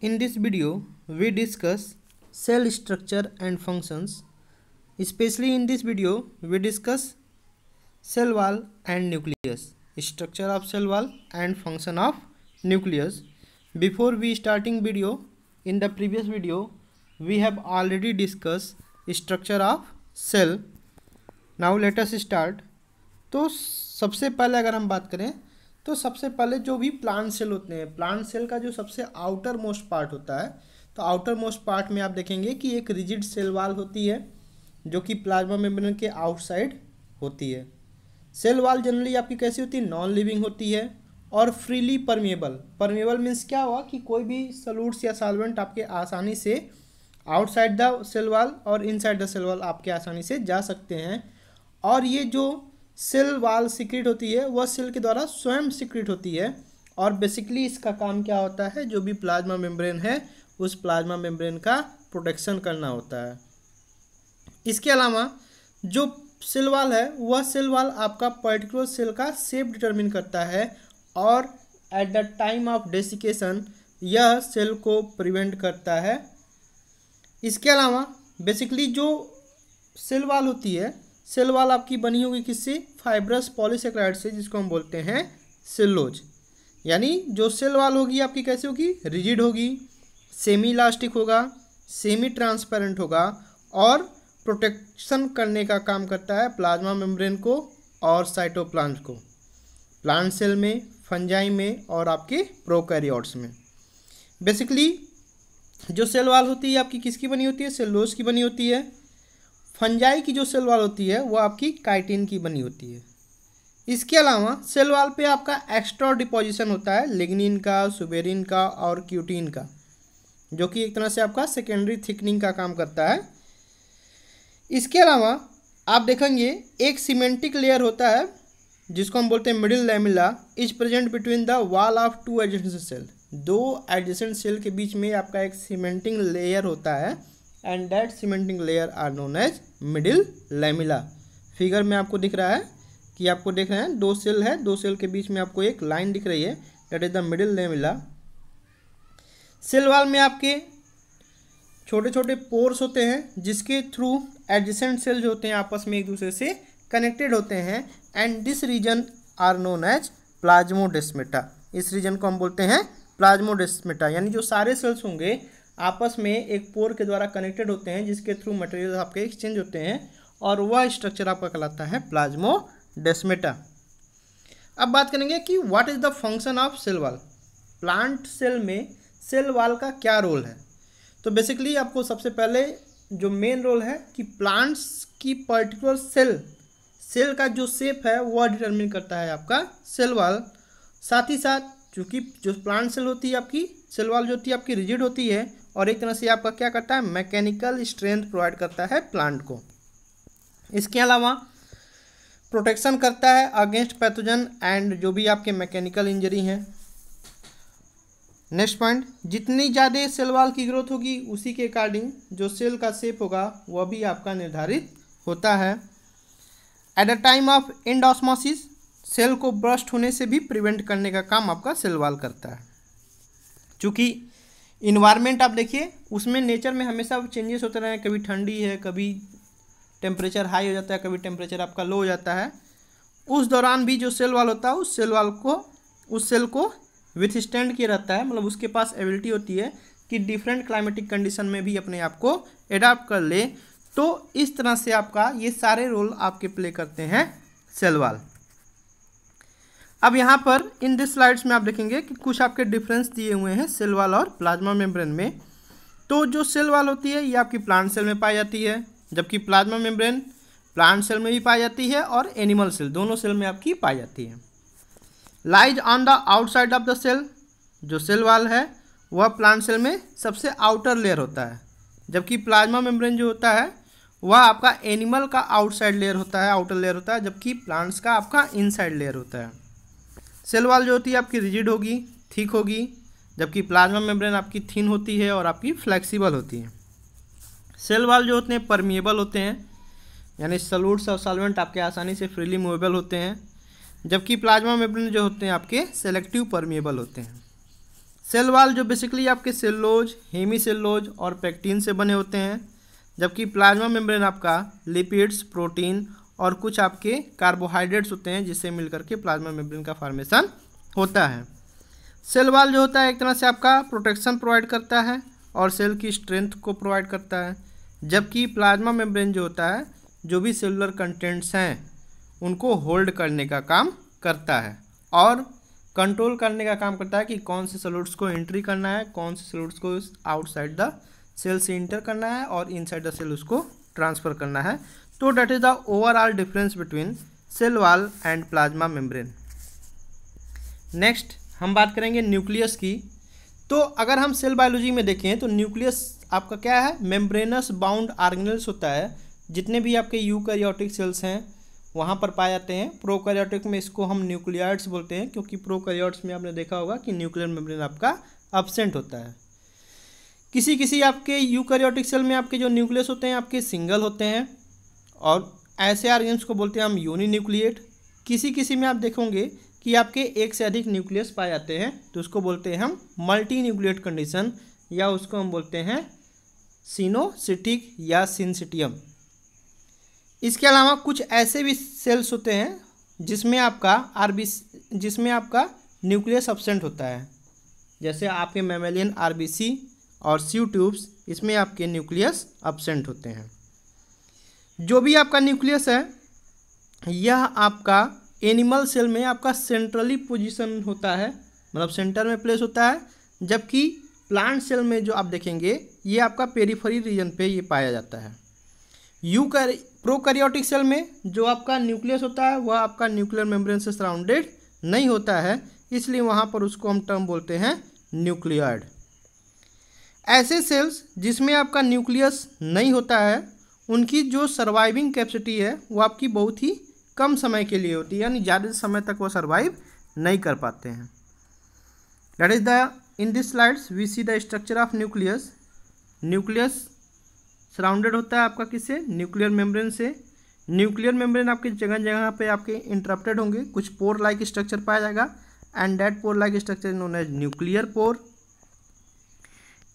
In this video, we discuss cell structure and functions. Especially in this video, we discuss cell wall and nucleus, structure of cell wall and function of nucleus. Before we starting video, in the previous video, we have already discussed structure of cell. Now let us start. तो सबसे पहले अगर हम बात करें तो सबसे पहले जो भी प्लांट सेल होते हैं प्लांट सेल का जो सबसे आउटर मोस्ट पार्ट होता है तो आउटर मोस्ट पार्ट में आप देखेंगे कि एक रिजिड सेल वाल होती है जो कि प्लाज्मा मेम्ब्रेन के आउटसाइड होती है सेल वाल जनरली आपकी कैसी होती है नॉन लिविंग होती है और फ्रीली परमेबल परमेबल मीन्स क्या हुआ कि कोई भी सलूट्स या सालवेंट आपके आसानी से आउटसाइड द सेल वाल और इनसाइड द सेल वाल आपके आसानी से जा सकते हैं और ये जो सेल वाल सिक्रिट होती है वह सेल के द्वारा स्वयं सिक्रिट होती है और बेसिकली इसका काम क्या होता है जो भी प्लाज्मा मेम्ब्रेन है उस प्लाज्मा मेम्ब्रेन का प्रोटेक्शन करना होता है इसके अलावा जो सेल वाल है वह सेल वाल आपका पर्टिकुलर सेल का सेप डिटरमिन करता है और at the time of desiccation यह सेल को प्रिवेंट करता है इसके अलावा बेसिकली जो सेल वाल होती है सेल वाल आपकी बनी होगी किससे फाइब्रस पॉलीसेक्राइड से जिसको हम बोलते हैं सेलोज यानी जो सेल वाल होगी आपकी कैसे होगी रिजिड होगी सेमी इलास्टिक होगा सेमी ट्रांसपेरेंट होगा और प्रोटेक्शन करने का काम करता है प्लाज्मा मेम्ब्रेन को और साइटोप्लांट को प्लांट सेल में फंजाई में और आपके प्रोकैरियोट्स में बेसिकली जो सेल वाल होती है आपकी किसकी बनी होती है सेलोज की बनी होती है फंजाई की जो सेल वाल होती है वो आपकी काइटिन की बनी होती है इसके अलावा सेल वाल पे आपका एक्स्ट्रा डिपोजिशन होता है लेगनिन का सुबेरिन का और क्यूटीन का जो कि एक तरह से आपका सेकेंडरी थिकनिंग का काम करता है इसके अलावा आप देखेंगे एक सीमेंटिक लेयर होता है जिसको हम बोलते हैं middle lamella is present between the wall of two adjacent cell दो एडजेंट सेल के बीच में आपका एक सीमेंटिंग लेयर होता है and that cementing layer are known as middle lamella figure में आपको दिख रहा है कि आपको देख रहे हैं दो सेल है दो सेल के बीच में आपको एक लाइन दिख रही है that is the middle lamella cell wall में आपके छोटे छोटे पोर्स होते हैं जिसके थ्रू एडजेंट सेल जो होते हैं आपस में एक दूसरे से कनेक्टेड होते हैं and this region are known as plasmodesmata इस रीजन को हम बोलते हैं प्लाज्मोडेस्मेटा यानी जो सारे सेल्स होंगे आपस में एक पोर के द्वारा कनेक्टेड होते हैं जिसके थ्रू मटेरियल आपके एक्सचेंज होते हैं और वह स्ट्रक्चर आपका कहलाता है प्लाज्मो डेस्मेटा अब बात करेंगे कि what is the function of cell wall plant cell में सेल वाल का क्या रोल है तो बेसिकली आपको सबसे पहले जो मेन रोल है कि प्लांट्स की पर्टिकुलर सेल सेल का जो सेप है वह डिटर्मिन करता है आपका सेल वाल साथ ही साथ चूँकि जो प्लांट सेल होती है आपकी सेल वाल जो होती है आपकी रिजिड होती है और एक तरह से आपका क्या करता है मैकेनिकल स्ट्रेंथ प्रोवाइड करता है प्लांट को इसके अलावा प्रोटेक्शन करता है अगेंस्ट पैथोजन एंड जो भी आपके मैकेनिकल इंजरी हैं नेक्स्ट पॉइंट जितनी ज़्यादा सेल वाल की ग्रोथ होगी उसी के अकॉर्डिंग जो सेल का सेप होगा वह भी आपका निर्धारित होता है at the time of endosmosis cell को ब्रस्ट होने से भी प्रिवेंट करने का काम आपका सेलवाल करता है चूँकि इन्वायरमेंट आप देखिए उसमें नेचर में हमेशा चेंजेस होते रहे कभी ठंडी है कभी टेम्परेचर हाई हो जाता है कभी टेम्परेचर आपका लो हो जाता है उस दौरान भी जो सेल वाल होता है उस सेल वाल को उस सेल को विथ स्टैंड किया रहता है मतलब उसके पास एबिलिटी होती है कि डिफरेंट क्लाइमेटिक कंडीशन में भी अपने आप को एडाप्ट कर ले तो इस तरह से आपका ये सारे रोल आपके प्ले करते हैं सेल वाल अब यहाँ पर इन दिस स्लाइड्स में आप देखेंगे कि कुछ आपके डिफरेंस दिए हुए हैं सेल वाल और प्लाज्मा मेम्ब्रेन में तो जो सेल वाल होती है ये आपकी प्लांट सेल में पाई जाती है जबकि प्लाज्मा मेम्ब्रेन प्लांट सेल में भी पाई जाती है और एनिमल सेल दोनों सेल में आपकी पाई जाती है lies on the outside of the cell जो सेल वाल है वह प्लांट सेल में सबसे आउटर लेयर होता है जबकि प्लाज्मा मेम्ब्रेन जो होता है वह आपका एनिमल का आउटसाइड लेयर होता है आउटर लेयर होता है जबकि प्लांट्स का आपका इनसाइड लेयर होता है सेल वाल जो होती है आपकी रिजिड होगी थीक होगी जबकि प्लाज्मा मेम्ब्रेन आपकी थिन होती है और आपकी फ्लेक्सिबल होती है सेल वाल जो होते हैं परमिएबल होते हैं यानी सलूट्स और सॉल्वेंट आपके आसानी से फ्रीली मूवेबल होते हैं जबकि प्लाज्मा मेम्ब्रेन जो होते हैं आपके सेलेक्टिव परमिएबल होते हैं सेल वाल जो बेसिकली आपके सेलोज हेमी सेलोज और पैक्टीन से बने होते हैं जबकि प्लाज्मा मेम्ब्रेन आपका लिपिड्स प्रोटीन और कुछ आपके कार्बोहाइड्रेट्स होते हैं जिससे मिलकर के प्लाज्मा मेम्ब्रेन का फॉर्मेशन होता है सेल वाल जो होता है एक तरह से आपका प्रोटेक्शन प्रोवाइड करता है और सेल की स्ट्रेंथ को प्रोवाइड करता है जबकि प्लाज्मा मेम्ब्रेन जो होता है जो भी सेलुलर कंटेंट्स हैं उनको होल्ड करने का काम करता है और कंट्रोल करने का काम करता है कि कौन से सलूट्स को एंट्री करना है कौन से सलूट्स को आउटसाइड द सेल से इंटर करना है और इनसाइड द सेल उसको ट्रांसफ़र करना है तो that is the overall difference between cell wall and plasma membrane next हम बात करेंगे न्यूक्लियस की तो अगर हम सेल बायोलॉजी में देखें तो न्यूक्लियस आपका क्या है मेम्ब्रेनस बाउंड आर्गेनल्स होता है जितने भी आपके यूकैरियोटिक सेल्स हैं वहाँ पर पाए जाते हैं प्रोकैरियोटिक में इसको हम न्यूक्लियाइड्स बोलते हैं क्योंकि प्रोकैरियोट्स में आपने देखा होगा कि न्यूक्लियर मेम्ब्रेन आपका अब्सेंट होता है किसी किसी आपके यूकैरियोटिक सेल में आपके जो न्यूक्लियस होते हैं आपके सिंगल होते हैं और ऐसे ऑर्गेन्स को बोलते हैं हम यूनिन्यूक्लिएट किसी किसी में आप देखोगे कि आपके एक से अधिक न्यूक्लियस पाए जाते हैं तो उसको बोलते हैं हम मल्टी न्यूक्लिएट कंडीशन या उसको हम बोलते हैं सिनोसिटिक या सिंसिटियम इसके अलावा कुछ ऐसे भी सेल्स होते हैं जिसमें आपका आर जिसमें आपका न्यूक्लियस एबसेंट होता है जैसे आपके मेमेलियन आर और सी ट्यूब्स इसमें आपके न्यूक्लियस एबसेंट होते हैं जो भी आपका न्यूक्लियस है यह आपका एनिमल सेल में आपका सेंट्रली पोजीशन होता है मतलब सेंटर में प्लेस होता है जबकि प्लांट सेल में जो आप देखेंगे ये आपका पेरीफरी रीजन पे ये पाया जाता है यू कर प्रोकैरियोटिक सेल में जो आपका न्यूक्लियस होता है वह आपका न्यूक्लियर मेम्ब्रेन से सराउंडेड नहीं होता है इसलिए वहाँ पर उसको हम टर्म बोलते हैं न्यूक्लियर्ड ऐसे सेल्स जिसमें आपका न्यूक्लियस नहीं होता है उनकी जो सर्वाइविंग कैपेसिटी है वो आपकी बहुत ही कम समय के लिए होती है यानी ज़्यादा समय तक वो सर्वाइव नहीं कर पाते हैं that is the in this slides we see the structure of nucleus nucleus surrounded होता है आपका किससे न्यूक्लियर मेम्ब्रेन से न्यूक्लियर मेम्ब्रेन आपके जगह जगह पे आपके इंटरप्टेड होंगे कुछ पोर लाइक स्ट्रक्चर पाया जाएगा and that pore like structure known nuclear pore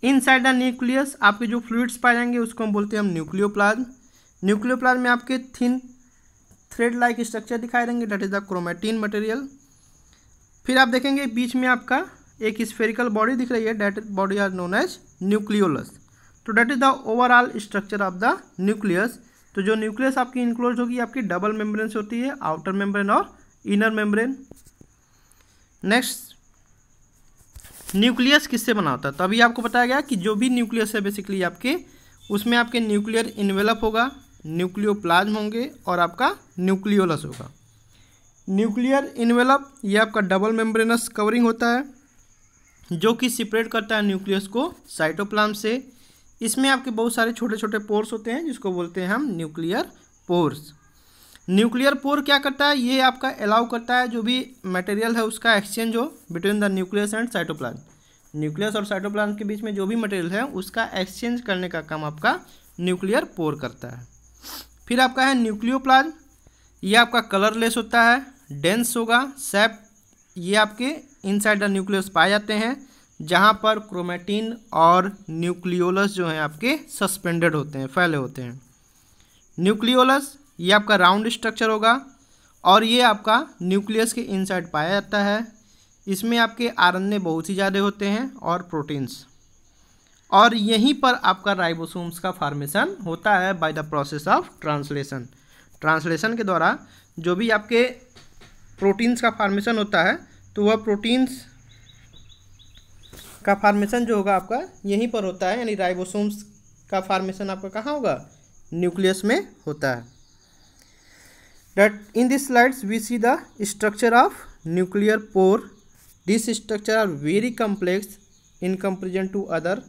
inside the nucleus आपके जो फ्लूड्स पाए जाएंगे उसको हम बोलते हैं हम न्यूक्लियोप्लाज्म न्यूक्लियोप्लाज्म में आपके थिन थ्रेड लाइक स्ट्रक्चर दिखाई देंगे that is the chromatin material फिर आप देखेंगे बीच में आपका एक स्फेरिकल बॉडी दिख रही है that body are known as nucleolus तो that is the overall structure of the nucleus तो जो न्यूक्लियस आपकी इंक्लोज होगी आपकी डबल मेम्ब्रेन होती है आउटर मेम्ब्रेन और इनर मेम्ब्रेन नेक्स्ट न्यूक्लियस किससे बना होता है तो अभी आपको बताया गया कि जो भी न्यूक्लियस है बेसिकली आपके उसमें आपके न्यूक्लियर इन्वेलप होगा न्यूक्लियोप्लाज्म होंगे और आपका न्यूक्लियोलस होगा न्यूक्लियर इन्वेलप ये आपका डबल मेम्ब्रेनस कवरिंग होता है जो कि सिपरेट करता है न्यूक्लियस को साइटोप्लाम से इसमें आपके बहुत सारे छोटे छोटे पोर्स होते हैं जिसको बोलते हैं हम न्यूक्लियर पोर्स न्यूक्लियर पोर क्या करता है ये आपका अलाउ करता है जो भी मटेरियल है उसका एक्सचेंज हो between the nucleus and cytoplasm nucleus और साइटोप्लान के बीच में जो भी मटेरियल है उसका एक्सचेंज करने का काम आपका न्यूक्लियर पोर करता है फिर आपका है न्यूक्लियोप्लान ये आपका कलरलेस होता है डेंस होगा सेप ये आपके इनसाइड द न्यूक्लियस पाए जाते हैं जहाँ पर क्रोमेटिन और न्यूक्लियोलस जो हैं आपके सस्पेंडेड होते हैं फैले होते हैं न्यूक्लियोलस ये आपका राउंड स्ट्रक्चर होगा और ये आपका न्यूक्लियस के इनसाइड पाया जाता है इसमें आपके आरएनए बहुत ही ज़्यादा होते हैं और प्रोटीन्स और यहीं पर आपका राइबोसोम्स का फार्मेशन होता है by the process of translation translation के द्वारा जो भी आपके प्रोटीन्स का फार्मेशन होता है तो वह प्रोटीन्स का फार्मेशन जो होगा आपका यहीं पर होता है यानी राइबोसोम्स का फार्मेशन आपका कहाँ होगा न्यूक्लियस में होता है that in this slides we see the structure of nuclear pore this structure are very complex in comparison to other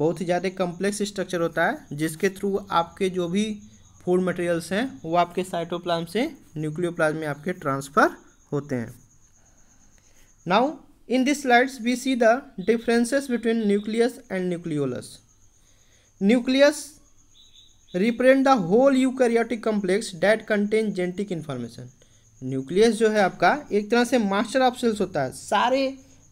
बहुत ही ज़्यादा कम्प्लेक्स स्ट्रक्चर होता है जिसके थ्रू आपके जो भी फूड मटेरियल्स हैं वो आपके साइटोप्लाज्म से न्यूक्लियोप्लाज्म में आपके ट्रांसफ़र होते हैं now in this slides we see the differences between nucleus and nucleolus nucleus represent the whole eukaryotic complex that contain genetic information nucleus जो है आपका एक तरह से मास्टर ऑफ सेल्स होता है सारे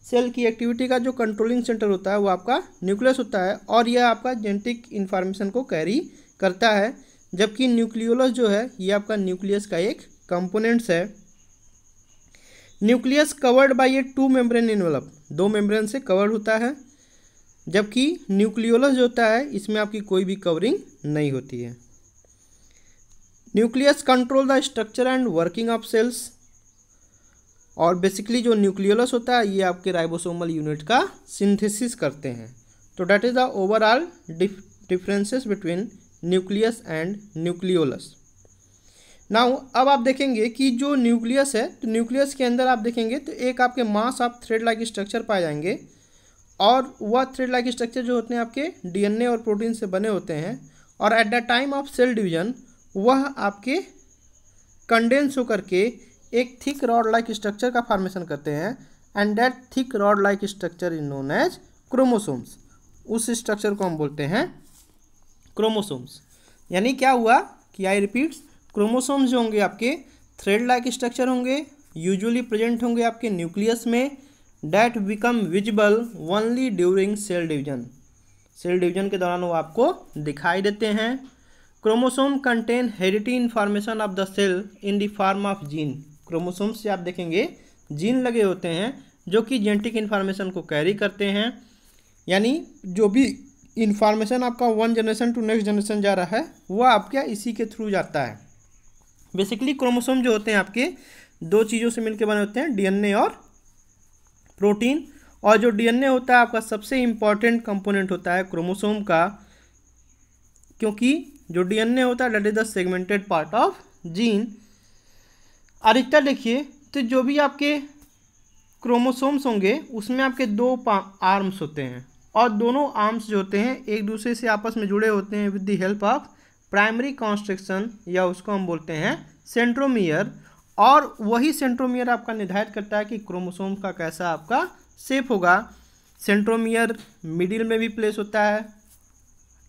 सेल की एक्टिविटी का जो कंट्रोलिंग सेंटर होता है वो आपका न्यूक्लियस होता है और यह आपका जेनेटिक इन्फॉर्मेशन को कैरी करता है जबकि न्यूक्लियोलस जो है ये आपका न्यूक्लियस का एक कंपोनेंट्स है nucleus covered by a two membrane envelope दो मेम्ब्रेन से कवर्ड होता है जबकि न्यूक्लियोलस जो होता है इसमें आपकी कोई भी कवरिंग नहीं होती है nucleus control the structure and working of cells और बेसिकली जो न्यूक्लियोलस होता है ये आपके राइबोसोमल यूनिट का सिंथेसिस करते हैं तो that is the overall differences between nucleus and nucleolus now अब आप देखेंगे कि जो न्यूक्लियस है तो न्यूक्लियस के अंदर आप देखेंगे तो एक आपके mass of thread like structure पाए जाएंगे और वह थ्रेड लाइक स्ट्रक्चर जो होते हैं आपके डीएनए और प्रोटीन से बने होते हैं और at the time of cell division वह आपके कंडेंस होकर के एक थिक रॉड लाइक स्ट्रक्चर का फॉर्मेशन करते हैं and that thick rod like structure is known as chromosomes उस स्ट्रक्चर को हम बोलते हैं क्रोमोसोम्स यानी क्या हुआ कि आई रिपीट क्रोमोसोम्स जो होंगे आपके थ्रेड लाइक स्ट्रक्चर होंगे यूजुअली प्रेजेंट होंगे आपके न्यूक्लियस में that become visible only during cell division cell division के दौरान वो आपको दिखाई देते हैं chromosome contain heredity information of the cell in the form of gene chromosome से आप देखेंगे जीन लगे होते हैं जो कि जेनेटिक इन्फॉर्मेशन को कैरी करते हैं यानी जो भी इन्फॉर्मेशन आपका one generation to next generation जा रहा है वह आपका इसी के थ्रू जाता है बेसिकली क्रोमोसोम जो होते हैं आपके दो चीज़ों से मिलकर बने होते हैं डीएनए और प्रोटीन और जो डीएनए होता है आपका सबसे इम्पॉर्टेंट कंपोनेंट होता है क्रोमोसोम का क्योंकि जो डीएनए होता है that is the segmented part of gene अधिकता देखिए तो जो भी आपके क्रोमोसोम्स होंगे उसमें आपके दो आर्म्स होते हैं और दोनों आर्म्स जो होते हैं एक दूसरे से आपस में जुड़े होते हैं with the help of primary construction या उसको हम बोलते हैं सेंट्रोमियर और वही सेंट्रोमियर आपका निर्धारित करता है कि क्रोमोसोम का कैसा आपका सेफ होगा सेंट्रोमियर मिडिल में भी प्लेस होता है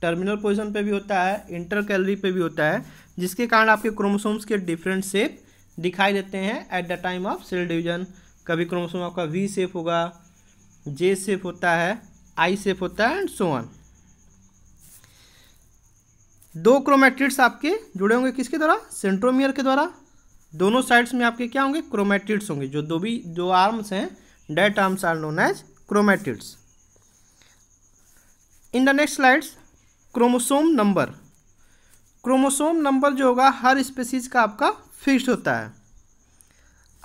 टर्मिनल पोजिशन पे भी होता है इंटर कैलरी पे भी होता है जिसके कारण आपके क्रोमोसोम्स के डिफरेंट सेप दिखाई देते हैं at the time of cell division कभी क्रोमोसोम आपका वी सेफ होगा जे सेफ होता है आई सेफ होता है एंड ऑन दो क्रोमेट्रिड्स आपके जुड़े होंगे किसके द्वारा सेंट्रोमियर के द्वारा दोनों साइड्स में आपके क्या होंगे क्रोमेट्रिड्स होंगे जो दो भी दो आर्म्स हैं that arms are known as chromatids. In the next slides chromosome number chromosome number जो होगा हर स्पेसीज का आपका फिक्स होता है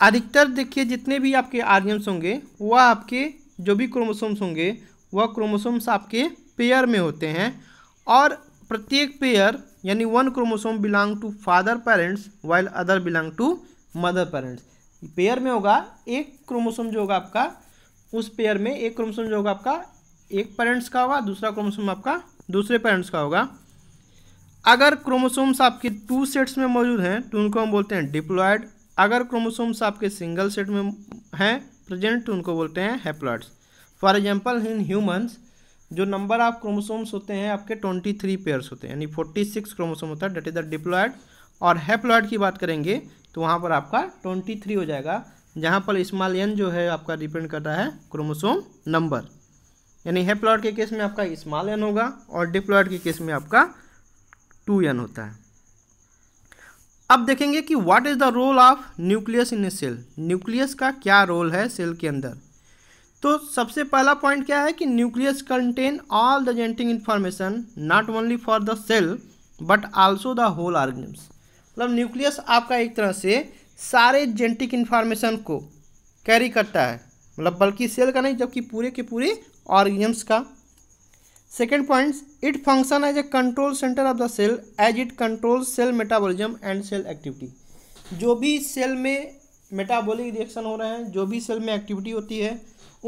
अधिकतर देखिए जितने भी आपके आर्गन्स होंगे वह आपके जो भी क्रोमोसोम्स होंगे वह क्रोमोसोम्स आपके पेयर में होते हैं और प्रत्येक पेयर यानी one chromosome belong to father parents while other belong to mother parents pair में होगा एक क्रोमोसोम जो होगा आपका उस पेयर में एक क्रोमोसोम जो होगा आपका एक पेरेंट्स का होगा दूसरा क्रोमोसोम आपका दूसरे पेरेंट्स का होगा अगर क्रोमोसोम्स आपके टू सेट्स में मौजूद हैं तो उनको हम बोलते हैं डिप्लॉयड अगर क्रोमोसोम्स आपके सिंगल सेट में हैं प्रेजेंट तो उनको बोलते हैं haploids for example in humans जो नंबर ऑफ क्रोमोसोम्स होते हैं आपके ट्वेंटी थ्री पेयर्स होते हैं यानी फोर्टी सिक्स क्रोमोसोम होता है डेट इज द डिप्लॉयड और हैप्लॉयड की बात करेंगे तो वहाँ पर आपका ट्वेंटी थ्री हो जाएगा जहाँ पर स्मॉल एन जो है आपका डिपेंड करता है क्रोमोसोम नंबर यानी हैप्लॉयड के केस में आपका स्मॉल एन होगा और डिप्लॉयड के केस में आपका टू एन होता है अब देखेंगे कि what is the role of nucleus in a cell nucleus का क्या रोल है सेल के अंदर तो सबसे पहला पॉइंट क्या है कि nucleus contain all the genetic information not only for the cell but also the whole organisms मतलब न्यूक्लियस आपका एक तरह से सारे जेनेटिक इन्फॉर्मेशन को कैरी करता है मतलब बल्कि सेल का नहीं जबकि पूरे के पूरे ऑर्गेनिम्स का second point it function as a control centre of the cell as it control cell metabolism and cell activity जो भी सेल में मेटाबॉलिक रिएक्शन हो रहे हैं जो भी सेल में एक्टिविटी होती है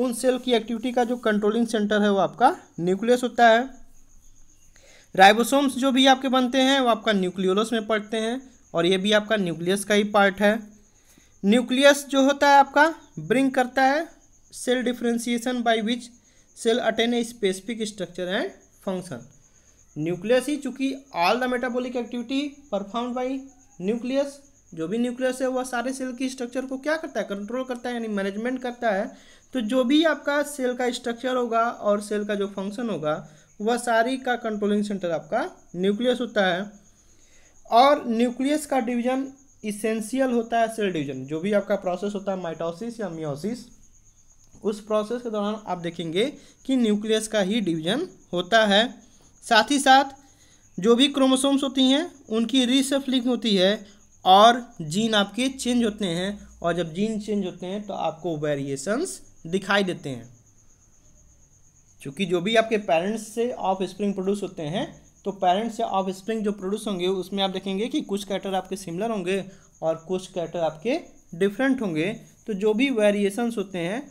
उन सेल की एक्टिविटी का जो कंट्रोलिंग सेंटर है वो आपका न्यूक्लियस होता है राइबोसोम्स जो भी आपके बनते हैं वो आपका न्यूक्लियोलस में पड़ते हैं और ये भी आपका न्यूक्लियस का ही पार्ट है न्यूक्लियस जो होता है आपका ब्रिंग करता है cell differentiation by which cell attain a specific structure and function nucleus ही चूँकि all the metabolic activity perform by nucleus जो भी न्यूक्लियस है वह सारे सेल की स्ट्रक्चर को क्या करता है कंट्रोल करता है यानी मैनेजमेंट करता है तो जो भी आपका सेल का स्ट्रक्चर होगा और सेल का जो फंक्शन होगा वह सारी का कंट्रोलिंग सेंटर आपका न्यूक्लियस होता है और न्यूक्लियस का डिवीजन इसेंशियल होता है सेल डिवीजन जो भी आपका प्रोसेस होता है माइटोसिस या मियोसिस उस प्रोसेस के दौरान आप देखेंगे कि न्यूक्लियस का ही डिवीजन होता है साथ ही साथ जो भी क्रोमोसोम्स होती हैं उनकी रिसफलिंग होती है और जीन आपके चेंज होते हैं और जब जीन चेंज होते हैं तो आपको वेरिएशंस दिखाई देते हैं क्योंकि जो भी आपके पेरेंट्स से ऑफ स्प्रिंग प्रोड्यूस होते हैं तो पेरेंट्स से ऑफ स्प्रिंग जो प्रोड्यूस होंगे उसमें आप देखेंगे कि कुछ कैटर आपके सिमिलर होंगे और कुछ कैटर आपके डिफरेंट होंगे तो जो भी वेरिएशंस होते हैं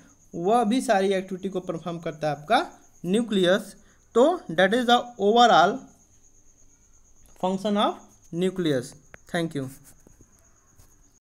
वह भी सारी एक्टिविटी को परफॉर्म करता है आपका न्यूक्लियस तो that is the overall function of nucleus thank you